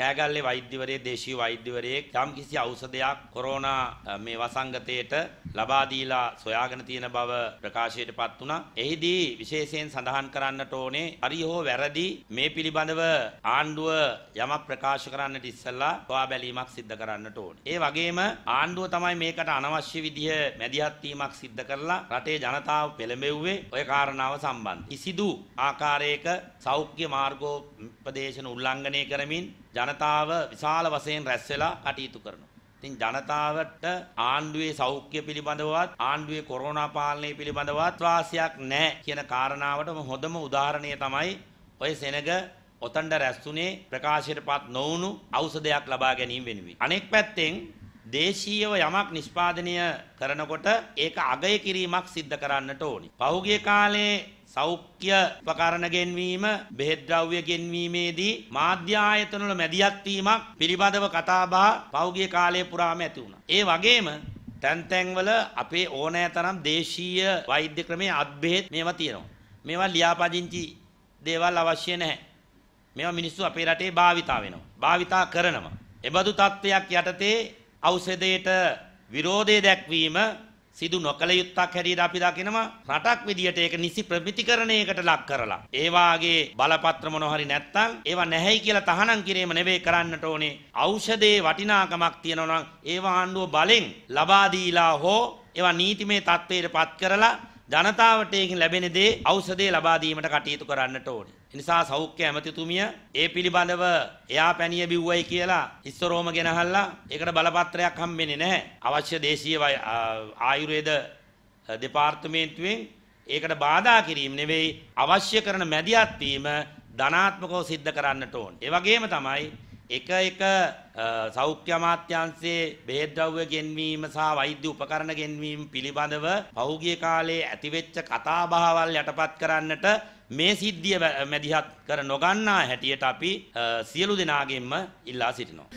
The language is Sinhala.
කෑගල්ලේ වෛද්‍යවරයෙක් දේශීය වෛද්‍යවරයෙක් යම්කිසි ඖෂධයක් කොරෝනා මේ වසංගතයට ලබා දීලා සොයාගෙන තියෙන බව ප්‍රකාශයටපත් වුණා. එහිදී විශේෂයෙන් සඳහන් කරන්නට ඕනේ හරි හෝ වැරදි මේ පිළිබඳව ආණ්ඩුව යමක් ප්‍රකාශ කරන්නට ඉස්සෙල්ලා හොයා බැලීමක් සිද්ධ කරන්නට ඕනේ. ඒ වගේම ආණ්ඩුව තමයි මේකට අනවශ්‍ය විදිහ මැදිහත් වීමක් සිද්ධ කරලා රටේ ජනතාව පෙළඹෙව්වේ ওই කාරණාව සම්බන්ධ. කිසිදු ආකාරයක සෞඛ්‍ය මාර්ගෝපදේශන උල්ලංඝනය කරමින් ජනතාව විශාල වශයෙන් රැස් වෙලා කටයුතු කරනවා. ඉතින් ජනතාවට ආණ්ඩුවේ සෞඛ්‍ය පිළිබඳවත් ආණ්ඩුවේ කොරෝනා පාලනය පිළිබඳවත් වාසියක් නැහැ කියන කාරණාවටම හොඳම උදාහරණය තමයි ඔය සෙනග ඔතන්ඩ රැස්තුනේ ප්‍රකාශයටපත් නොවුණු ඖෂධයක් ලබා ගැනීම වෙනුවෙන්. අනෙක් පැත්තෙන් දේශීයව යමක් නිෂ්පාදනය කරනකොට ඒක අගය කිරීමක් සිද්ධ කරන්නට ඕනි. පහුගිය කාලේ සෞඛ්‍ය උපකරණ ගෙන්වීම, බෙහෙත් ද්‍රව්‍ය ගෙන්වීමේදී මාධ්‍ය ආයතන වල මැදිහත් වීමක් පිළිබඳව කතාබහ පහුගිය කාලයේ පුරාම ඇති වුණා. ඒ වගේම තැන් තැන්වල අපේ ඕනෑ තරම් දේශීය වෛද්‍ය ක්‍රමයේ අත්බෙහෙත් මේවා තියෙනවා. මේවා ලියාපදිංචි දේවල් අවශ්‍ය නැහැ. මේවා මිනිස්සු අපේ රටේ භාවිතා වෙනවා. භාවිතා කරනවා. එබඳු තත්ත්වයක් යටතේ ඖෂධයට විරෝධය දැක්වීම සිදු නොකළ යුත්තක් හැටියට අපි දකිනවා රටක් විදියට ඒක නිසි ප්‍රමිතිකරණයකට ලක් කරලා ඒ වාගේ බලපත්‍ර මොන හරි නැත්තම් ඒවා නැහැයි කියලා තහනම් කිරීම නෙවෙයි කරන්නට ඕනේ ඖෂධයේ වටිනාකමක් තියෙනවා නම් ඒවා ආණ්ඩුව බලෙන් ලබා දීලා හෝ ඒවා නීතිමය තත්ත්වයටපත් කරලා ජනතාවට ඒකින් ලැබෙන දේ ඖෂධය ලබා දීමට කටයුතු කරන්නට ඕනේ. එනිසා සෞඛ්‍ය ඇමතිතුමිය ඒ පිළිබඳව එයා පැනිය බිව්වයි කියලා ඉස්සරෝම ගෙනහල්ලා ඒකට බලපත්‍රයක් හම්බෙන්නේ නැහැ. අවශ්‍ය දේශීය ආයුර්වේද දෙපාර්තමේන්තුවෙන් ඒකට බාධා කිරීම නෙවෙයි අවශ්‍ය කරන මැදිහත් වීම ධනාත්මකව සිද්ධ කරන්නට ඕනේ. ඒ වගේම තමයි එක එක සෞඛ්‍ය අමාත්‍යාංශයේ බෙහෙත් ද්‍රව්‍ය ගෙන්වීම සහ වෛද්‍ය උපකරණ ගෙන්වීම පිළිබඳව පහුගිය කාලයේ ඇතිවෙච්ච කතාබහවල් යටපත් කරන්නට මේ සිද්ධිය මැදිහත් කර නොගන්නා හැටියට අපි සියලු දෙනාගෙන්ම ඉල්ලා සිටිනවා.